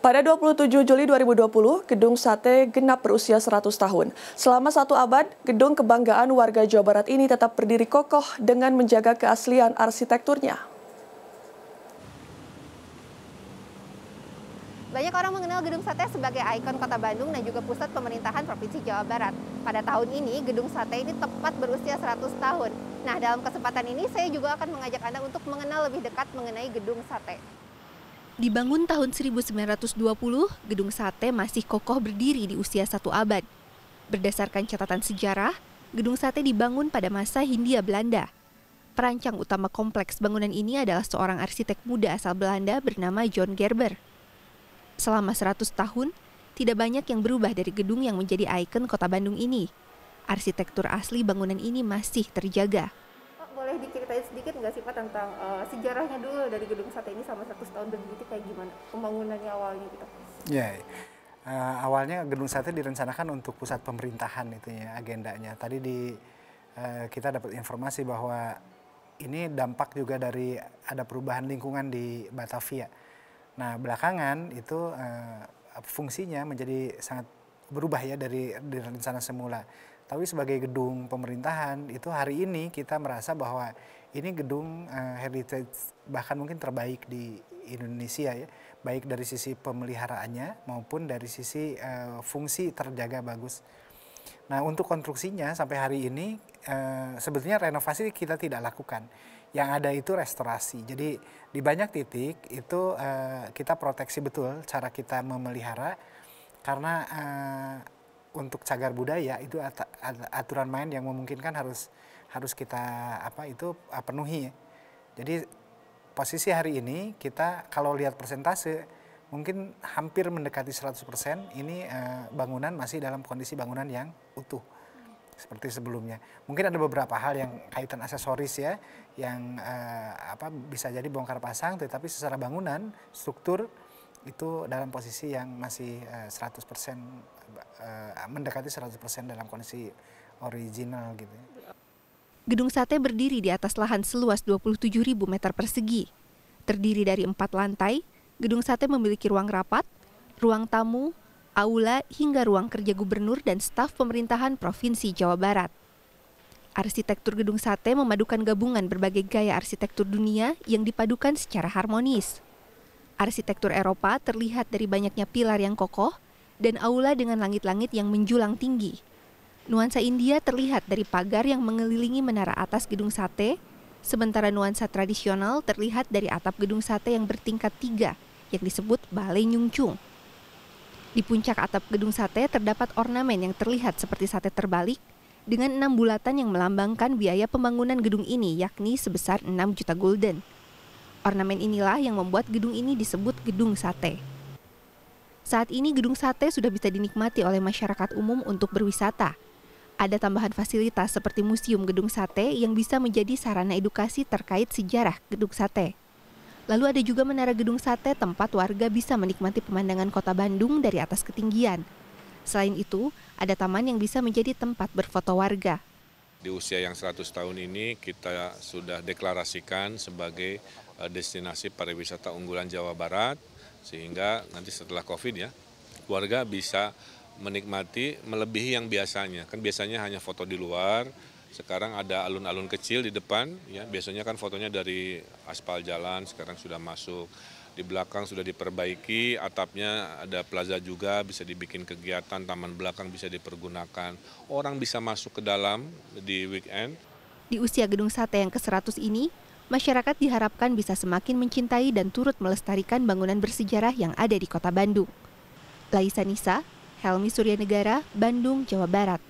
Pada 27 Juli 2020, Gedung Sate genap berusia 100 tahun. Selama satu abad, Gedung Kebanggaan Warga Jawa Barat ini tetap berdiri kokoh dengan menjaga keaslian arsitekturnya. Banyak orang mengenal Gedung Sate sebagai ikon kota Bandung dan juga pusat pemerintahan Provinsi Jawa Barat. Pada tahun ini, Gedung Sate ini tepat berusia 100 tahun. Nah, dalam kesempatan ini saya juga akan mengajak Anda untuk mengenal lebih dekat mengenai Gedung Sate. Dibangun tahun 1920, Gedung Sate masih kokoh berdiri di usia satu abad. Berdasarkan catatan sejarah, Gedung Sate dibangun pada masa Hindia Belanda. Perancang utama kompleks bangunan ini adalah seorang arsitek muda asal Belanda bernama John Gerber. Selama 100 tahun, tidak banyak yang berubah dari gedung yang menjadi ikon kota Bandung ini. Arsitektur asli bangunan ini masih terjaga ceritain sedikit nggak sih Pak tentang uh, sejarahnya dulu dari gedung sate ini sama 100 tahun berdiri kayak gimana pembangunannya awalnya gitu? Ya, yeah. uh, awalnya gedung sate direncanakan untuk pusat pemerintahan itu ya agendanya. Tadi di uh, kita dapat informasi bahwa ini dampak juga dari ada perubahan lingkungan di Batavia. Nah belakangan itu uh, fungsinya menjadi sangat berubah ya dari, dari semula tapi sebagai gedung pemerintahan itu hari ini kita merasa bahwa ini gedung uh, heritage bahkan mungkin terbaik di Indonesia ya, baik dari sisi pemeliharaannya maupun dari sisi uh, fungsi terjaga bagus. Nah untuk konstruksinya sampai hari ini uh, sebetulnya renovasi kita tidak lakukan, yang ada itu restorasi. Jadi di banyak titik itu uh, kita proteksi betul cara kita memelihara karena uh, untuk cagar budaya itu at aturan main yang memungkinkan harus harus kita apa itu ah, penuhi. Jadi posisi hari ini kita kalau lihat persentase mungkin hampir mendekati 100% ini e, bangunan masih dalam kondisi bangunan yang utuh seperti sebelumnya. Mungkin ada beberapa hal yang kaitan aksesoris ya yang e, apa bisa jadi bongkar pasang tetapi secara bangunan struktur itu dalam posisi yang masih uh, 100% uh, mendekati 100% dalam kondisi original gitu. Gedung sate berdiri di atas lahan seluas 27.000 meter persegi. Terdiri dari empat lantai, gedung sate memiliki ruang rapat, ruang tamu, aula, hingga ruang kerja gubernur dan staf pemerintahan Provinsi Jawa Barat. Arsitektur gedung sate memadukan gabungan berbagai gaya arsitektur dunia yang dipadukan secara harmonis. Arsitektur Eropa terlihat dari banyaknya pilar yang kokoh dan aula dengan langit-langit yang menjulang tinggi. Nuansa India terlihat dari pagar yang mengelilingi menara atas gedung sate, sementara nuansa tradisional terlihat dari atap gedung sate yang bertingkat tiga, yang disebut Balai Nyungcung. Di puncak atap gedung sate terdapat ornamen yang terlihat seperti sate terbalik dengan enam bulatan yang melambangkan biaya pembangunan gedung ini yakni sebesar 6 juta gulden. Ornamen inilah yang membuat gedung ini disebut gedung sate. Saat ini gedung sate sudah bisa dinikmati oleh masyarakat umum untuk berwisata. Ada tambahan fasilitas seperti museum gedung sate yang bisa menjadi sarana edukasi terkait sejarah gedung sate. Lalu ada juga menara gedung sate tempat warga bisa menikmati pemandangan kota Bandung dari atas ketinggian. Selain itu, ada taman yang bisa menjadi tempat berfoto warga di usia yang 100 tahun ini kita sudah deklarasikan sebagai eh, destinasi pariwisata unggulan Jawa Barat sehingga nanti setelah Covid ya warga bisa menikmati melebihi yang biasanya. Kan biasanya hanya foto di luar, sekarang ada alun-alun kecil di depan, ya biasanya kan fotonya dari aspal jalan, sekarang sudah masuk. Di belakang sudah diperbaiki, atapnya ada plaza juga, bisa dibikin kegiatan, taman belakang bisa dipergunakan. Orang bisa masuk ke dalam di weekend. Di usia gedung sate yang ke-100 ini, masyarakat diharapkan bisa semakin mencintai dan turut melestarikan bangunan bersejarah yang ada di kota Bandung. Laisa Nisa, Helmi Surya Negara, Bandung, Jawa Barat.